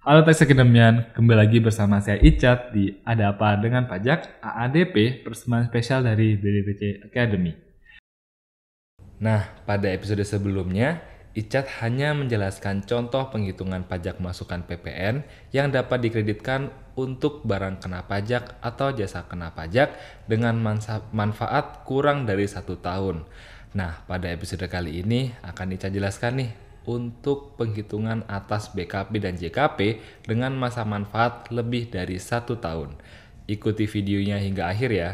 Halo Tax kedemian, kembali lagi bersama saya Icat di Ada Apa Dengan Pajak AADP, persembahan spesial dari BDPC Academy. Nah, pada episode sebelumnya, Icat hanya menjelaskan contoh penghitungan pajak masukan PPN yang dapat dikreditkan untuk barang kena pajak atau jasa kena pajak dengan manfaat kurang dari satu tahun. Nah, pada episode kali ini akan Icat jelaskan nih untuk penghitungan atas BKP dan JKP dengan masa manfaat lebih dari satu tahun. Ikuti videonya hingga akhir ya.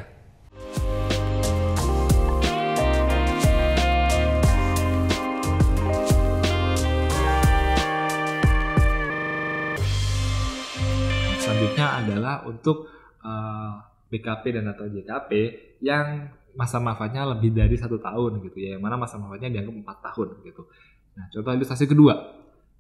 Selanjutnya adalah untuk uh, eh, BKP dan atau JKP yang masa manfaatnya lebih dari satu tahun gitu ya, yang mana masa manfaatnya dianggap empat tahun gitu. Nah, contoh ilustrasi kedua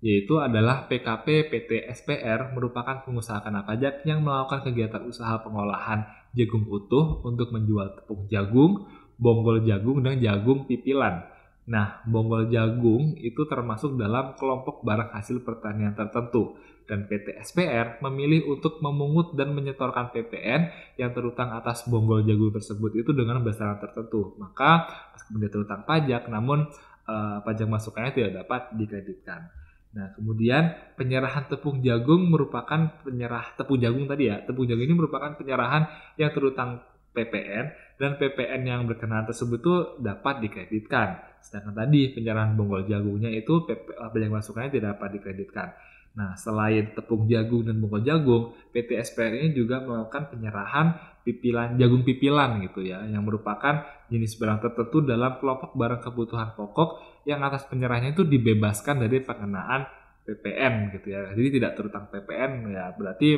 yaitu adalah PKP PT SPR merupakan pengusaha kena pajak yang melakukan kegiatan usaha pengolahan jagung utuh untuk menjual tepung jagung, bonggol jagung, dan jagung pipilan. Nah, bonggol jagung itu termasuk dalam kelompok barang hasil pertanian tertentu, dan PT SPR memilih untuk memungut dan menyetorkan PPN yang terutang atas bonggol jagung tersebut itu dengan besaran tertentu. Maka, meskipun dia terutang pajak, namun uh, pajak masukannya tidak dapat dikreditkan. Nah, kemudian penyerahan tepung jagung merupakan penyerah tepung jagung tadi ya. Tepung jagung ini merupakan penyerahan yang terutang PPN dan PPN yang berkenaan tersebut tuh dapat dikreditkan. Sedangkan tadi penyerahan bonggol jagungnya itu pajak eh, masukannya tidak dapat dikreditkan. Nah, selain tepung jagung dan bungkuk jagung, PT SPR ini juga melakukan penyerahan pipilan jagung pipilan gitu ya, yang merupakan jenis barang tertentu dalam kelompok barang kebutuhan pokok yang atas penyerahannya itu dibebaskan dari pengenaan PPN gitu ya. Jadi tidak terutang PPN ya, berarti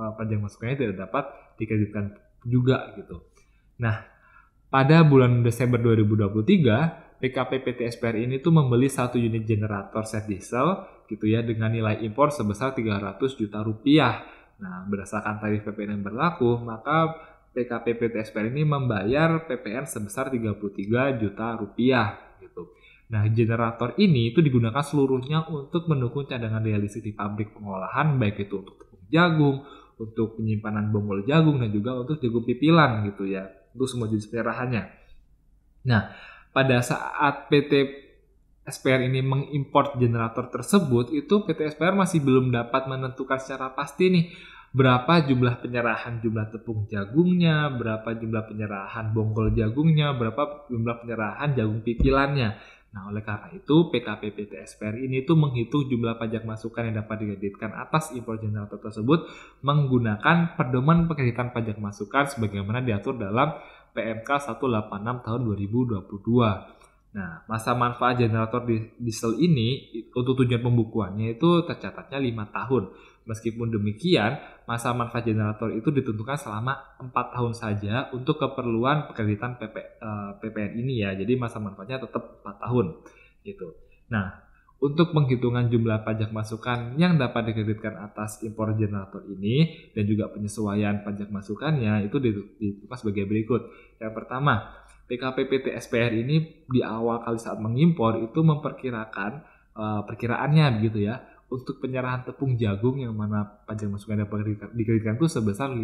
uh, pajak masuknya tidak dapat dikreditkan juga gitu. Nah, pada bulan Desember 2023, PKP PT SPR ini tuh membeli satu unit generator set diesel gitu ya dengan nilai impor sebesar 300 juta rupiah. Nah, berdasarkan tarif PPN yang berlaku, maka PKP PT SPR ini membayar PPN sebesar 33 juta rupiah gitu. Nah, generator ini itu digunakan seluruhnya untuk mendukung cadangan daya di pabrik pengolahan, baik itu untuk tepung jagung, untuk penyimpanan bonggol jagung, dan juga untuk jagung pipilan gitu ya, untuk semua jenis peliharaannya. Nah, pada saat PT SPR ini mengimpor generator tersebut itu PT SPR masih belum dapat menentukan secara pasti nih berapa jumlah penyerahan jumlah tepung jagungnya, berapa jumlah penyerahan bonggol jagungnya, berapa jumlah penyerahan jagung pipilannya. Nah, oleh karena itu, PKP PT SPR ini tuh menghitung jumlah pajak masukan yang dapat dikreditkan atas impor generator tersebut menggunakan pedoman pengkreditan pajak masukan sebagaimana diatur dalam PMK 186 tahun 2022. Nah, masa manfaat generator diesel ini untuk tujuan pembukuannya itu tercatatnya 5 tahun. Meskipun demikian, masa manfaat generator itu ditentukan selama 4 tahun saja untuk keperluan pekerjaan PP, eh, PPN ini ya. Jadi masa manfaatnya tetap 4 tahun gitu. Nah, untuk penghitungan jumlah pajak masukan yang dapat dikreditkan atas impor generator ini dan juga penyesuaian pajak masukannya itu ditulis sebagai berikut. Yang pertama, PKPPT SPR ini di awal kali saat mengimpor itu memperkirakan uh, perkiraannya begitu ya untuk penyerahan tepung jagung yang mana pajak masukan dapat dikreditkan itu sebesar 50%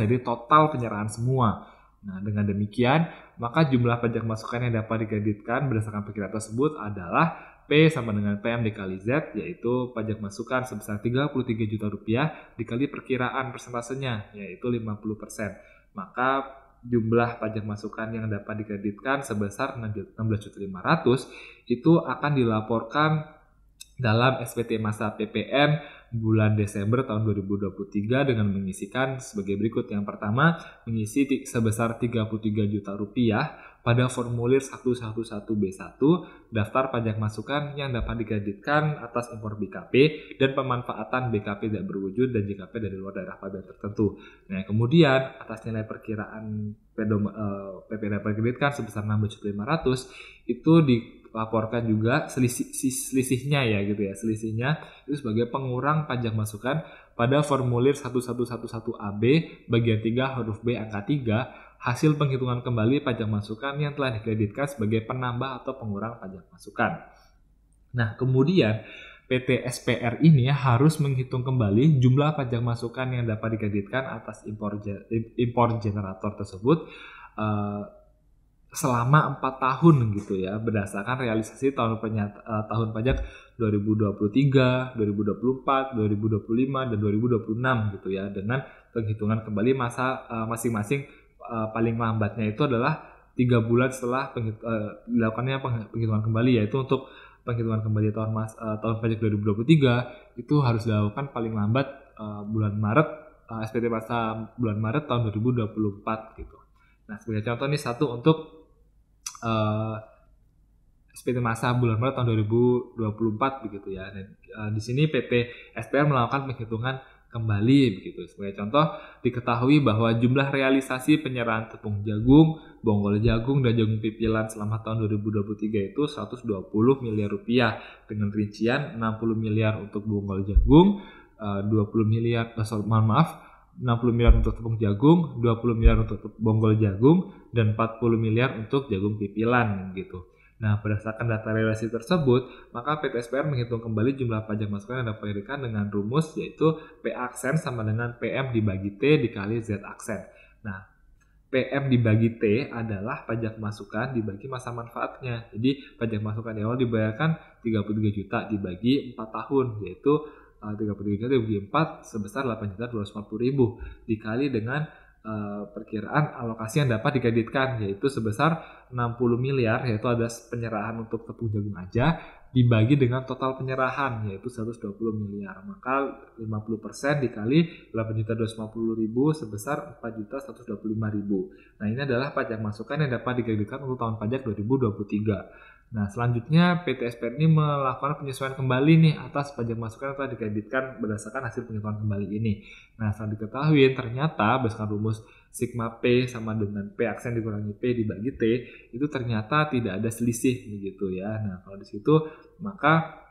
dari total penyerahan semua. Nah, dengan demikian, maka jumlah pajak masukan yang dapat dikreditkan berdasarkan perkiraan tersebut adalah P sama dengan PM dikali Z, yaitu pajak masukan sebesar 33 juta rupiah dikali perkiraan persentasenya, yaitu 50%. Maka jumlah pajak masukan yang dapat dikreditkan sebesar 16.500 itu akan dilaporkan dalam SPT masa PPN bulan Desember tahun 2023 dengan mengisikan sebagai berikut. Yang pertama, mengisi sebesar 33 juta rupiah pada formulir 111B1 daftar pajak masukan yang dapat dikreditkan atas impor BKP dan pemanfaatan BKP tidak berwujud dan JKP dari luar daerah pajak tertentu. Nah, kemudian atas nilai perkiraan PPDP eh, perkreditkan sebesar 6.500 itu dilaporkan juga selisih selisihnya ya gitu ya. Selisihnya itu sebagai pengurang pajak masukan pada formulir 1111AB bagian 3 huruf B angka 3 hasil penghitungan kembali pajak masukan yang telah dikreditkan sebagai penambah atau pengurang pajak masukan. Nah, kemudian PT SPR ini harus menghitung kembali jumlah pajak masukan yang dapat dikreditkan atas impor, impor generator tersebut uh, selama 4 tahun gitu ya berdasarkan realisasi tahun penyata, uh, tahun pajak 2023, 2024, 2025 dan 2026 gitu ya dengan penghitungan kembali masa eh, masing-masing uh, Eh, paling lambatnya itu adalah tiga bulan setelah penghit, uh, eh, dilakukannya penghitungan kembali yaitu untuk penghitungan kembali tahun mas uh, tahun pajak 2023 itu harus dilakukan paling lambat uh, bulan Maret uh, SPT gitu. nah, masa bulan Maret tahun 2024 gitu. Nah sebagai contoh ini satu untuk uh, SPT masa bulan Maret tahun 2024 begitu ya. Dan, uh, di sini PT SPR melakukan penghitungan kembali begitu. Sebagai contoh, diketahui bahwa jumlah realisasi penyerahan tepung jagung, bonggol jagung, dan jagung pipilan selama tahun 2023 itu 120 miliar rupiah dengan rincian 60 miliar untuk bonggol jagung, 20 eh, miliar, eh, sorry, mohon maaf, 60 miliar untuk tepung jagung, 20 miliar untuk bonggol jagung, dan 40 miliar untuk jagung pipilan gitu. Nah, berdasarkan data relasi tersebut, maka PTSPR menghitung kembali jumlah pajak masukan yang dapat diberikan dengan rumus yaitu P aksen sama dengan PM dibagi T dikali Z aksen. Nah, PM dibagi T adalah pajak masukan dibagi masa manfaatnya. Jadi pajak masukan di awal dibayarkan 33 juta dibagi 4 tahun yaitu 33 eh, juta dibagi 4 sebesar 8 juta 240 ribu dikali dengan Eh, perkiraan alokasi yang dapat dikreditkan yaitu sebesar 60 miliar yaitu ada penyerahan untuk tepung jagung aja dibagi dengan total penyerahan yaitu 120 miliar maka 50% dikali 8.250.000 sebesar 4.125.000 nah ini adalah pajak masukan yang dapat dikreditkan untuk tahun pajak 2023 Nah, selanjutnya PT SPN ini melakukan penyesuaian kembali nih atas pajak masukan yang telah dikreditkan berdasarkan hasil penyesuaian kembali ini. Nah, saat diketahui ternyata berdasarkan rumus sigma P sama dengan P aksen dikurangi P dibagi T itu ternyata tidak ada selisih begitu ya. Nah, kalau di situ maka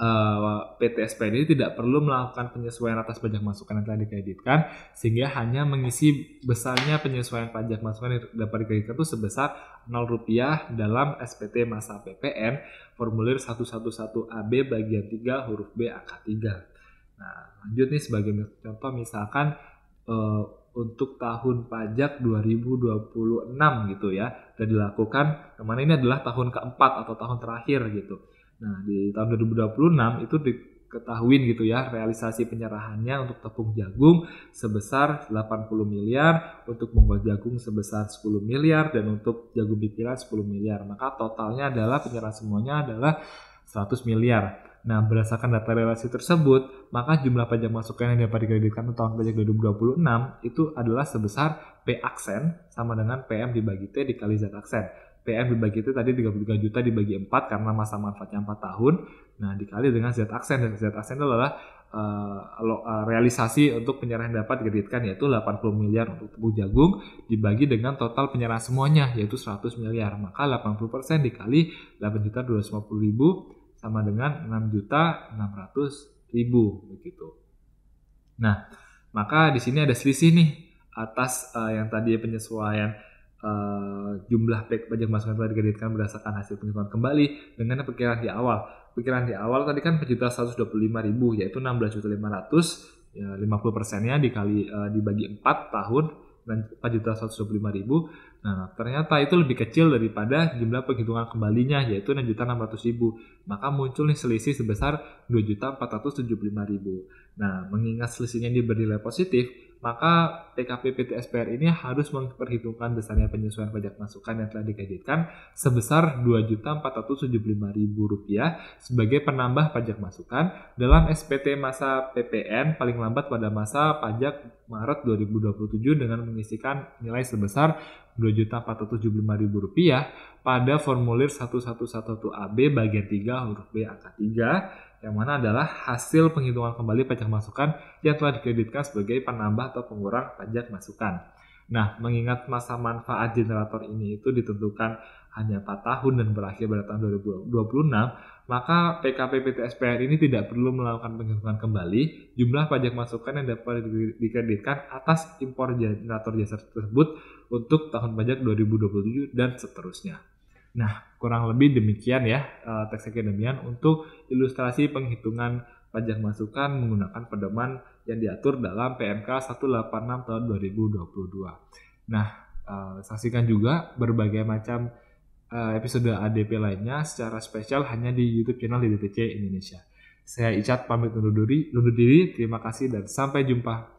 uh, eh, PT ini tidak perlu melakukan penyesuaian atas pajak masukan yang telah dikreditkan sehingga hanya mengisi besarnya penyesuaian pajak masukan yang dapat dikreditkan itu sebesar 0 rupiah dalam SPT masa PPN formulir 111AB bagian 3 huruf B angka 3. Nah, lanjut nih sebagai contoh misalkan uh, untuk tahun pajak 2026 gitu ya dan dilakukan kemana ini adalah tahun keempat atau tahun terakhir gitu Nah, di tahun 2026 itu diketahui gitu ya realisasi penyerahannya untuk tepung jagung sebesar 80 miliar, untuk bonggol jagung sebesar 10 miliar dan untuk jagung bipilan 10 miliar. Maka totalnya adalah penyerah semuanya adalah 100 miliar. Nah, berdasarkan data relasi tersebut, maka jumlah pajak masukan yang dapat dikreditkan untuk tahun pajak 2026 itu adalah sebesar P aksen sama dengan PM dibagi T dikali Z aksen. PF dibagi itu tadi 33 juta dibagi 4 karena masa manfaatnya 4 tahun. Nah, dikali dengan Z aksen dan Z aksen itu adalah uh, realisasi untuk penyerahan dapat dikreditkan yaitu 80 miliar untuk tebu jagung dibagi dengan total penyerahan semuanya yaitu 100 miliar. Maka 80% dikali 8 juta ribu sama dengan 6 ribu begitu. Nah, maka di sini ada selisih nih atas uh, yang tadi penyesuaian Eh, jumlah pajak masukan telah dikreditkan berdasarkan hasil penghitungan kembali dengan perkiraan di awal. Perkiraan di awal tadi kan juta 125 yaitu 16.500 juta ya 50 persennya dikali uh, dibagi 4 tahun dan 4 Nah, ternyata itu lebih kecil daripada jumlah penghitungan kembalinya, yaitu 6.600.000. Maka muncul nih selisih sebesar 2.475.000. Nah, mengingat selisihnya ini bernilai positif, maka TKP PTSPR ini harus memperhitungkan besarnya penyesuaian pajak masukan yang telah dikajikan sebesar Rp2.475.000 sebagai penambah pajak masukan dalam SPT masa PPN paling lambat pada masa pajak Maret 2027 dengan mengisikan nilai sebesar Rp2.475.000 pada formulir 1111AB bagian 3 huruf B angka 3 yang mana adalah hasil penghitungan kembali pajak masukan yang telah dikreditkan sebagai penambah atau pengurang pajak masukan. Nah, mengingat masa manfaat generator ini itu ditentukan hanya 4 tahun dan berakhir pada tahun 2026, maka PKP PTSPR ini tidak perlu melakukan penghitungan kembali jumlah pajak masukan yang dapat dikreditkan atas impor generator jasa tersebut untuk tahun pajak 2027 dan seterusnya. Nah, kurang lebih demikian ya eh, teks akademian untuk ilustrasi penghitungan pajak masukan menggunakan pedoman yang diatur dalam PMK 186 tahun 2022. Nah, eh, saksikan juga berbagai macam eh, episode ADP lainnya secara spesial hanya di YouTube channel DDTC Indonesia. Saya Icat pamit undur diri. Terima kasih dan sampai jumpa.